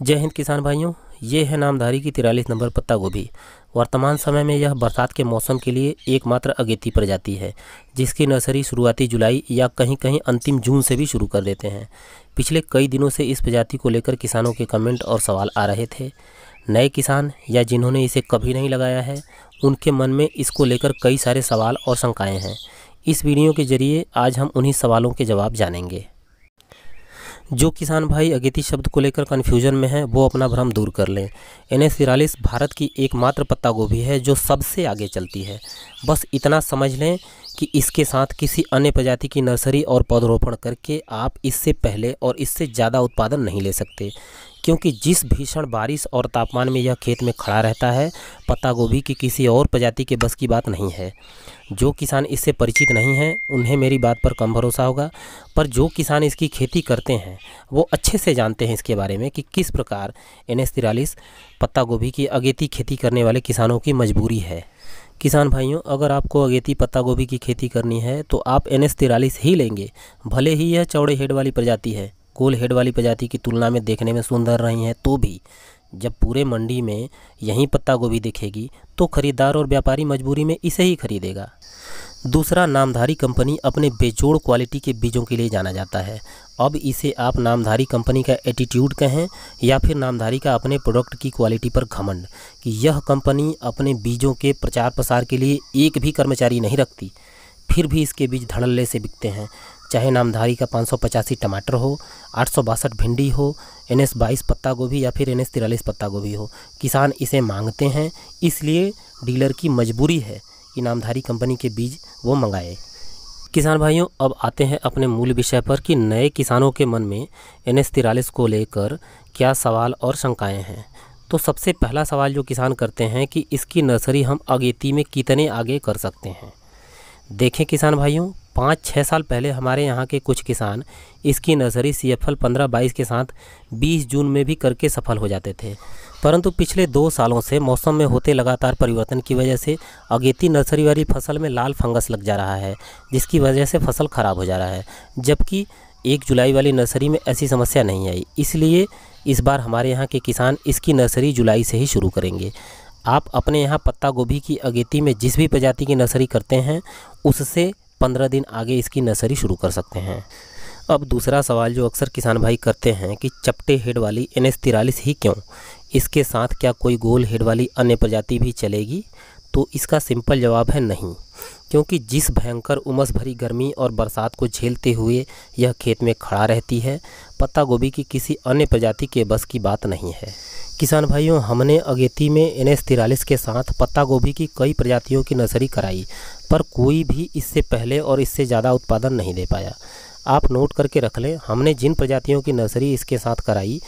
जय हिंद किसान भाइयों ये है नामधारी की तिरालीस नंबर पत्ता गोभी वर्तमान समय में यह बरसात के मौसम के लिए एकमात्र अगेती प्रजाति है जिसकी नर्सरी शुरुआती जुलाई या कहीं कहीं अंतिम जून से भी शुरू कर देते हैं पिछले कई दिनों से इस प्रजाति को लेकर किसानों के कमेंट और सवाल आ रहे थे नए किसान या जिन्होंने इसे कभी नहीं लगाया है उनके मन में इसको लेकर कई सारे सवाल और शंकाएँ हैं इस वीडियो के जरिए आज हम उन्हीं सवालों के जवाब जानेंगे जो किसान भाई अगेति शब्द को लेकर कन्फ्यूजन में हैं वो अपना भ्रम दूर कर लें एन एस तिरालीस भारत की एकमात्र पत्ता गोभी है जो सबसे आगे चलती है बस इतना समझ लें कि इसके साथ किसी अन्य प्रजाति की नर्सरी और पौधरोपण करके आप इससे पहले और इससे ज़्यादा उत्पादन नहीं ले सकते क्योंकि जिस भीषण बारिश और तापमान में यह खेत में खड़ा रहता है पत्ता गोभी की किसी और प्रजाति के बस की बात नहीं है जो किसान इससे परिचित नहीं हैं उन्हें मेरी बात पर कम भरोसा होगा पर जो किसान इसकी खेती करते हैं वो अच्छे से जानते हैं इसके बारे में कि किस प्रकार एन एस तिरालीस पत्ता गोभी की अगेती खेती करने वाले किसानों की मजबूरी है किसान भाइयों अगर आपको अगेती पत्ता गोभी की खेती करनी है तो आप एन एस तिरालीस ही लेंगे भले ही यह चौड़े हेड वाली प्रजाति है गोल हेड वाली प्रजाति की तुलना में देखने में सुंदर रही हैं तो भी जब पूरे मंडी में यही पत्ता गोभी दिखेगी तो खरीदार और व्यापारी मजबूरी में इसे ही खरीदेगा दूसरा नामधारी कंपनी अपने बेजोड़ क्वालिटी के बीजों के लिए जाना जाता है अब इसे आप नामधारी कंपनी का एटीट्यूड कहें या फिर नामधारी का अपने प्रोडक्ट की क्वालिटी पर घमंड कि यह कंपनी अपने बीजों के प्रचार प्रसार के लिए एक भी कर्मचारी नहीं रखती फिर भी इसके बीज धड़ल्ले से बिकते हैं चाहे नामधारी का पाँच टमाटर हो आठ भिंडी हो एन एस बाईस पत्ता गोभी या फिर एन एस तिरालीस पत्ता गोभी हो किसान इसे मांगते हैं इसलिए डीलर की मजबूरी है कि नामधारी कंपनी के बीज वो मंगाए किसान भाइयों अब आते हैं अपने मूल विषय पर कि नए किसानों के मन में एन एस तिरालीस को लेकर क्या सवाल और शंकाएँ हैं तो सबसे पहला सवाल जो किसान करते हैं कि इसकी नर्सरी हम अगेती में कितने आगे कर सकते हैं देखें किसान भाइयों पाँच छः साल पहले हमारे यहाँ के कुछ किसान इसकी नर्सरी सी एफ एल पंद्रह बाईस के साथ बीस जून में भी करके सफल हो जाते थे परंतु पिछले दो सालों से मौसम में होते लगातार परिवर्तन की वजह से अगेती नर्सरी वाली फसल में लाल फंगस लग जा रहा है जिसकी वजह से फसल ख़राब हो जा रहा है जबकि एक जुलाई वाली नर्सरी में ऐसी समस्या नहीं आई इसलिए इस बार हमारे यहाँ के किसान इसकी नर्सरी जुलाई से ही शुरू करेंगे आप अपने यहाँ पत्ता गोभी की अगेती में जिस भी प्रजाति की नर्सरी करते हैं उससे पंद्रह दिन आगे इसकी नर्सरी शुरू कर सकते हैं अब दूसरा सवाल जो अक्सर किसान भाई करते हैं कि चपटे हेड वाली एन एस ही क्यों इसके साथ क्या कोई गोल हेड वाली अन्य प्रजाति भी चलेगी तो इसका सिंपल जवाब है नहीं क्योंकि जिस भयंकर उमस भरी गर्मी और बरसात को झेलते हुए यह खेत में खड़ा रहती है पत्ता गोभी की किसी अन्य प्रजाति के बस की बात नहीं है किसान भाइयों हमने अगेती में एन एस तिरालीस के साथ पत्ता गोभी की कई प्रजातियों की नर्सरी कराई पर कोई भी इससे पहले और इससे ज़्यादा उत्पादन नहीं दे पाया आप नोट करके रख लें हमने जिन प्रजातियों की नर्सरी इसके साथ कराई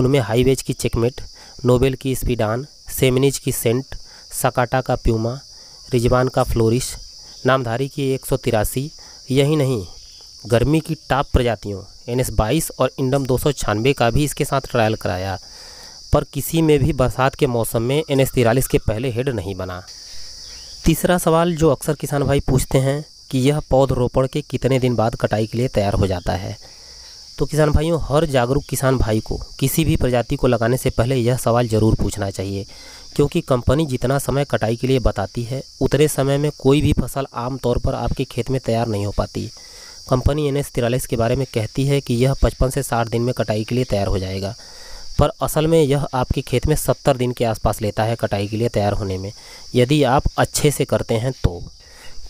उनमें हाईवेज की चेकमेट नोबेल की स्पीडान सेमिनिज की सेंट सकाटा का प्यूमा रिजवान का फ्लोरिश नामधारी की एक सौ तिरासी यही नहीं गर्मी की टॉप प्रजातियों एन एस बाईस और इंडम दो सौ छानबे का भी इसके साथ ट्रायल कराया पर किसी में भी बरसात के मौसम में एन एस तिरालीस के पहले हेड नहीं बना तीसरा सवाल जो अक्सर किसान भाई पूछते हैं कि यह पौध रोपण के कितने दिन बाद कटाई के लिए तैयार हो जाता है तो किसान भाइयों हर जागरूक किसान भाई को किसी भी प्रजाति को लगाने से पहले यह सवाल ज़रूर पूछना चाहिए क्योंकि कंपनी जितना समय कटाई के लिए बताती है उतने समय में कोई भी फसल आम तौर पर आपके खेत में तैयार नहीं हो पाती कंपनी एन एस के बारे में कहती है कि यह पचपन से साठ दिन में कटाई के लिए तैयार हो जाएगा पर असल में यह आपके खेत में सत्तर दिन के आसपास लेता है कटाई के लिए तैयार होने में यदि आप अच्छे से करते हैं तो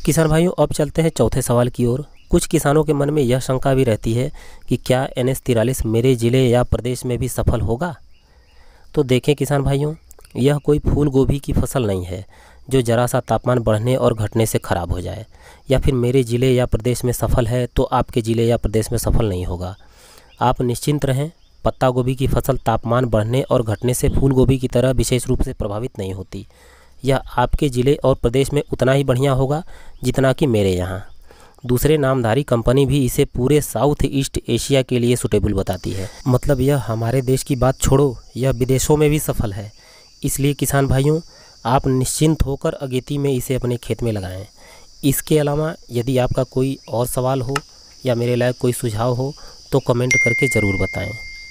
किसान भाइयों अब चलते हैं चौथे सवाल की ओर कुछ किसानों के मन में यह शंका भी रहती है कि क्या एन एस तिरालीस मेरे ज़िले या प्रदेश में भी सफल होगा तो देखें किसान भाइयों यह कोई फूल गोभी की फसल नहीं है जो जरा सा तापमान बढ़ने और घटने से ख़राब हो जाए या फिर मेरे ज़िले या प्रदेश में सफल है तो आपके ज़िले या प्रदेश में सफल नहीं होगा आप निश्चिंत रहें पत्ता गोभी की फसल तापमान बढ़ने और घटने से फूल गोभी की तरह विशेष रूप से प्रभावित नहीं होती यह आपके ज़िले और प्रदेश में उतना ही बढ़िया होगा जितना कि मेरे यहाँ दूसरे नामधारी कंपनी भी इसे पूरे साउथ ईस्ट एशिया के लिए सुटेबल बताती है मतलब यह हमारे देश की बात छोड़ो यह विदेशों में भी सफल है इसलिए किसान भाइयों आप निश्चिंत होकर अगेती में इसे अपने खेत में लगाएं इसके अलावा यदि आपका कोई और सवाल हो या मेरे लायक कोई सुझाव हो तो कमेंट करके ज़रूर बताएँ